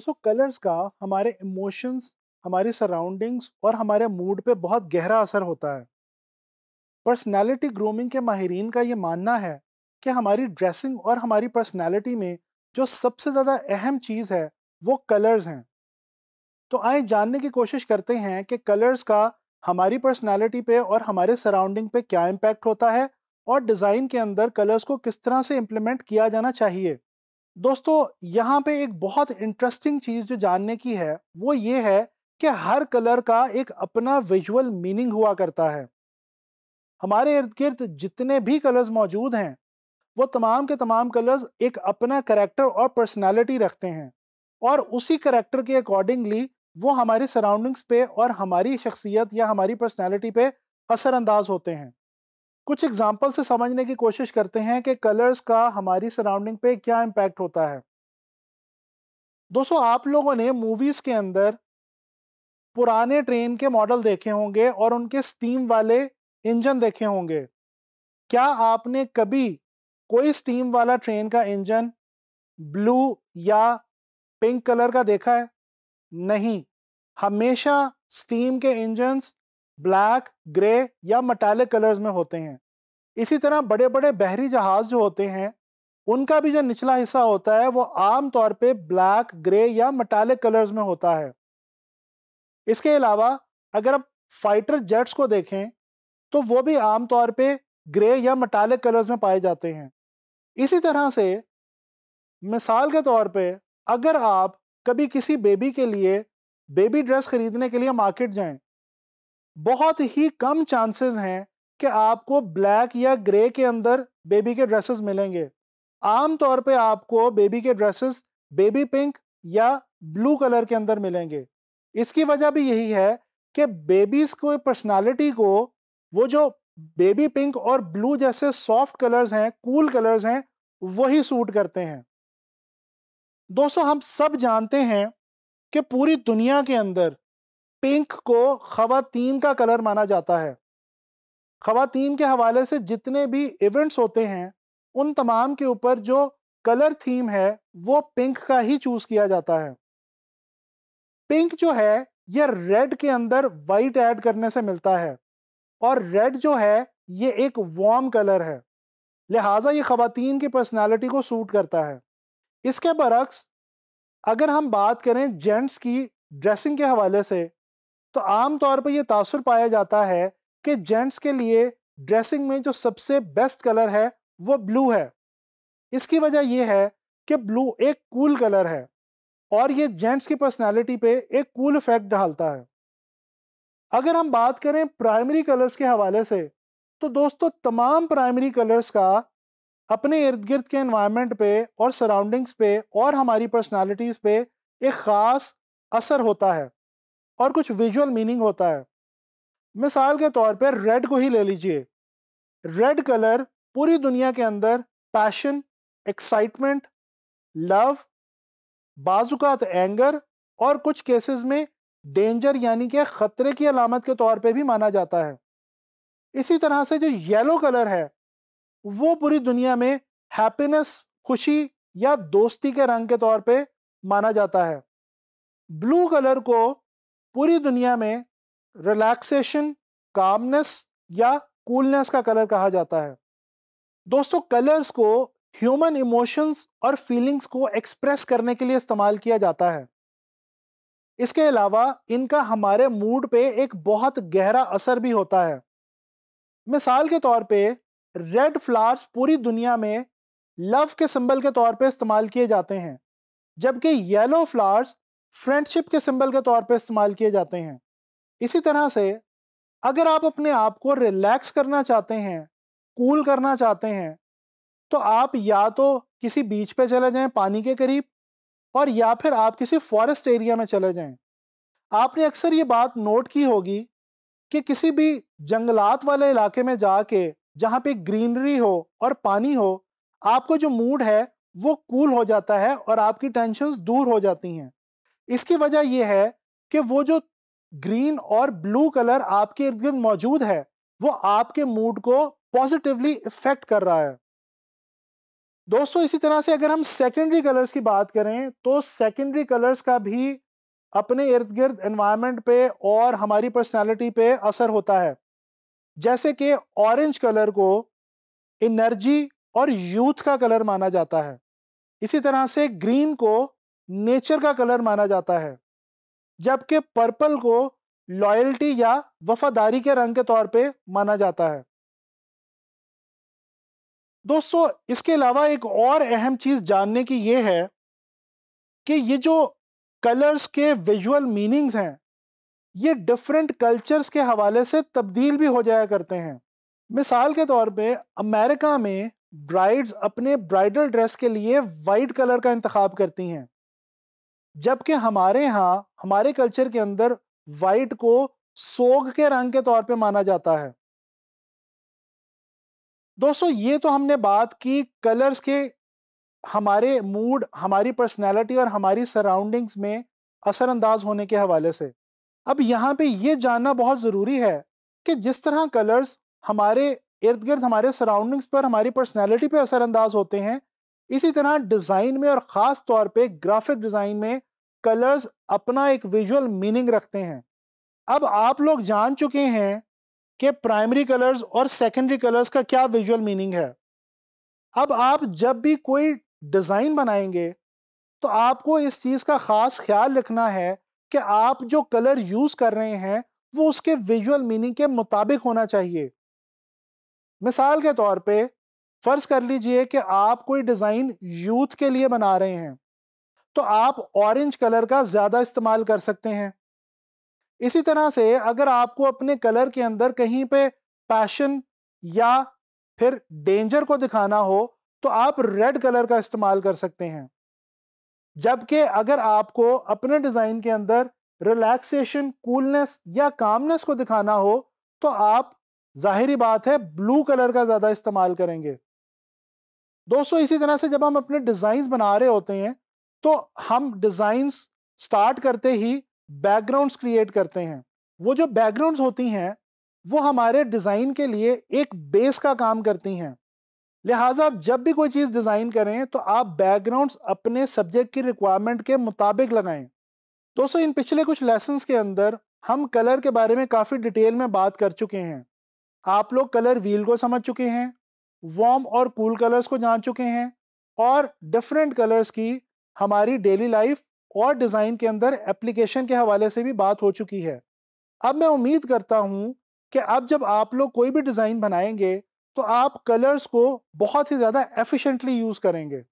दोस्तों कलर्स का हमारे इमोशंस हमारे सराउंडिंग्स और हमारे मूड पे बहुत गहरा असर होता है पर्सनालिटी ग्रूमिंग के माहरीन का ये मानना है कि हमारी ड्रेसिंग और हमारी पर्सनालिटी में जो सबसे ज़्यादा अहम चीज़ है वो कलर्स हैं तो आए जानने की कोशिश करते हैं कि कलर्स का हमारी पर्सनैलिटी पे और हमारे सराउंडिंग पे क्या इम्पैक्ट होता है और डिज़ाइन के अंदर कलर्स को किस तरह से इम्प्लीमेंट किया जाना चाहिए दोस्तों यहाँ पे एक बहुत इंटरेस्टिंग चीज़ जो जानने की है वो ये है कि हर कलर का एक अपना विजुअल मीनिंग हुआ करता है हमारे इर्द गिर्द जितने भी कलर्स मौजूद हैं वो तमाम के तमाम कलर्स एक अपना करेक्टर और पर्सनालिटी रखते हैं और उसी करेक्टर के अकॉर्डिंगली वो हमारी सराउंडिंग्स पे और हमारी शख्सियत या हमारी पर्सनैलिटी पे असरअंदाज होते हैं कुछ एग्जाम्पल से समझने की कोशिश करते हैं कि कलर्स का हमारी सराउंडिंग पे क्या इम्पैक्ट होता है दोस्तों आप लोगों ने मूवीज़ के अंदर पुराने ट्रेन के मॉडल देखे होंगे और उनके स्टीम वाले इंजन देखे होंगे क्या आपने कभी कोई स्टीम वाला ट्रेन का इंजन ब्लू या पिंक कलर का देखा है नहीं हमेशा स्टीम के इंजन्स ब्लैक ग्रे या मटैलिक कलर्स में होते हैं इसी तरह बड़े बड़े बहरी जहाज जो होते हैं उनका भी जो निचला हिस्सा होता है वो आम तौर पे ब्लैक ग्रे या मटैलिक कलर्स में होता है इसके अलावा अगर आप फाइटर जेट्स को देखें तो वो भी आम तौर पे ग्रे या मटैलिक कलर्स में पाए जाते हैं इसी तरह से मिसाल के तौर पे अगर आप कभी किसी बेबी के लिए बेबी ड्रेस खरीदने के लिए मार्केट जाएं बहुत ही कम चांसेस हैं कि आपको ब्लैक या ग्रे के अंदर बेबी के ड्रेसेस मिलेंगे आमतौर पे आपको बेबी के ड्रेसेस बेबी पिंक या ब्लू कलर के अंदर मिलेंगे इसकी वजह भी यही है कि बेबीज़ को पर्सनालिटी को वो जो बेबी पिंक और ब्लू जैसे सॉफ्ट कलर्स हैं कूल कलर्स हैं वही सूट करते हैं दोस्तों हम सब जानते हैं कि पूरी दुनिया के अंदर पिंक को खातन का कलर माना जाता है खातन के हवाले से जितने भी इवेंट्स होते हैं उन तमाम के ऊपर जो कलर थीम है वो पिंक का ही चूज़ किया जाता है पिंक जो है ये रेड के अंदर वाइट ऐड करने से मिलता है और रेड जो है ये एक वार्म कलर है लिहाजा ये खातन की पर्सनालिटी को सूट करता है इसके बरक्स अगर हम बात करें जेंट्स की ड्रेसिंग के हवाले से तो आम तौर पर यह तासर पाया जाता है कि जेंट्स के लिए ड्रेसिंग में जो सबसे बेस्ट कलर है वो ब्लू है इसकी वजह यह है कि ब्लू एक कूल कलर है और ये जेंट्स की पर्सनालिटी पे एक कूल इफेक्ट डालता है अगर हम बात करें प्राइमरी कलर्स के हवाले से तो दोस्तों तमाम प्राइमरी कलर्स का अपने इर्द गिर्द के इन्वायरमेंट पे और सराउंडिंग्स पे और हमारी पर्सनालिटीज़ पे एक ख़ास असर होता है और कुछ विजुअल मीनिंग होता है मिसाल के तौर पर रेड को ही ले लीजिए रेड कलर पूरी दुनिया के अंदर पैशन एक्साइटमेंट लव बाजुकात एंगर और कुछ केसेस में डेंजर यानी कि ख़तरे की अलामत के तौर पे भी माना जाता है इसी तरह से जो येलो कलर है वो पूरी दुनिया में हैप्पीनेस खुशी या दोस्ती के रंग के तौर पे माना जाता है ब्लू कलर को पूरी दुनिया में रिलैक्सेशन कामनेस या कूलनेस का कलर कहा जाता है दोस्तों कलर्स को ह्यूमन इमोशंस और फीलिंग्स को एक्सप्रेस करने के लिए इस्तेमाल किया जाता है इसके अलावा इनका हमारे मूड पे एक बहुत गहरा असर भी होता है मिसाल के तौर पे रेड फ्लावर्स पूरी दुनिया में लव के सिंबल के तौर पे इस्तेमाल किए जाते हैं जबकि येलो फ्लावर्स फ्रेंडशिप के सिंबल के तौर पे इस्तेमाल किए जाते हैं इसी तरह से अगर आप अपने आप को रिलैक्स करना चाहते हैं कूल करना चाहते हैं तो आप या तो किसी बीच पे चले जाएं पानी के करीब और या फिर आप किसी फॉरेस्ट एरिया में चले जाएं आपने अक्सर ये बात नोट की होगी कि किसी भी जंगलात वाले इलाके में जाके जहाँ पे ग्रीनरी हो और पानी हो आपको जो मूड है वो कूल हो जाता है और आपकी टेंशन दूर हो जाती हैं इसकी वजह यह है कि वो जो ग्रीन और ब्लू कलर आपके इर्द गिर्द मौजूद है वो आपके मूड को पॉजिटिवली इफेक्ट कर रहा है दोस्तों इसी तरह से अगर हम सेकेंडरी कलर्स की बात करें तो सेकेंडरी कलर्स का भी अपने इर्द गिर्द एनवायरनमेंट पे और हमारी पर्सनालिटी पे असर होता है जैसे कि ऑरेंज कलर को एनर्जी और यूथ का कलर माना जाता है इसी तरह से ग्रीन को नेचर का कलर माना जाता है जबकि पर्पल को लॉयल्टी या वफादारी के रंग के तौर पे माना जाता है दोस्तों इसके अलावा एक और अहम चीज़ जानने की ये है कि ये जो कलर्स के विजुअल मीनिंग्स हैं ये डिफरेंट कल्चर्स के हवाले से तब्दील भी हो जाया करते हैं मिसाल के तौर पे अमेरिका में ब्राइड्स अपने ब्राइडल ड्रेस के लिए वाइट कलर का इंतखब करती हैं जबकि हमारे यहाँ हमारे कल्चर के अंदर वाइट को सोग के रंग के तौर पे माना जाता है दोस्तों ये तो हमने बात की कलर्स के हमारे मूड हमारी पर्सनैलिटी और हमारी सराउंडिंग्स में असरअंदाज होने के हवाले से अब यहाँ पे ये जानना बहुत ज़रूरी है कि जिस तरह कलर्स हमारे इर्द गिर्द हमारे सराउंडिंग्स पर हमारी पर्सनैलिटी पर असरअंदाज होते हैं इसी तरह डिज़ाइन में और ख़ास तौर पे ग्राफिक डिज़ाइन में कलर्स अपना एक विजुअल मीनिंग रखते हैं अब आप लोग जान चुके हैं कि प्राइमरी कलर्स और सेकेंडरी कलर्स का क्या विजुअल मीनिंग है अब आप जब भी कोई डिज़ाइन बनाएंगे तो आपको इस चीज़ का ख़ास ख्याल रखना है कि आप जो कलर यूज़ कर रहे हैं वो उसके विजुअल मीनिंग के मुताबिक होना चाहिए मिसाल के तौर पे फ़र्ज़ कर लीजिए कि आप कोई डिज़ाइन यूथ के लिए बना रहे हैं तो आप ऑरेंज कलर का ज़्यादा इस्तेमाल कर सकते हैं इसी तरह से अगर आपको अपने कलर के अंदर कहीं पे पैशन या फिर डेंजर को दिखाना हो तो आप रेड कलर का इस्तेमाल कर सकते हैं जबकि अगर आपको अपने डिज़ाइन के अंदर रिलैक्सेशन कूलनेस या कामनेस को दिखाना हो तो आप जाहिर बात है ब्लू कलर का ज़्यादा इस्तेमाल करेंगे दोस्तों इसी तरह से जब हम अपने डिज़ाइंस बना रहे होते हैं तो हम डिज़ाइंस स्टार्ट करते ही बैकग्राउंड्स क्रिएट करते हैं वो जो बैकग्राउंड्स होती हैं वो हमारे डिज़ाइन के लिए एक बेस का काम करती हैं लिहाजा आप जब भी कोई चीज़ डिज़ाइन करें तो आप बैकग्राउंड्स अपने सब्जेक्ट की रिक्वायरमेंट के मुताबिक लगाएं दोस्तों इन पिछले कुछ लेसन्स के अंदर हम कलर के बारे में काफ़ी डिटेल में बात कर चुके हैं आप लोग कलर व्हील को समझ चुके हैं वार्म और कूल कलर्स को जान चुके हैं और डिफरेंट कलर्स की हमारी डेली लाइफ और डिज़ाइन के अंदर एप्लीकेशन के हवाले से भी बात हो चुकी है अब मैं उम्मीद करता हूँ कि अब जब आप लोग कोई भी डिज़ाइन बनाएंगे तो आप कलर्स को बहुत ही ज़्यादा एफिशिएंटली यूज़ करेंगे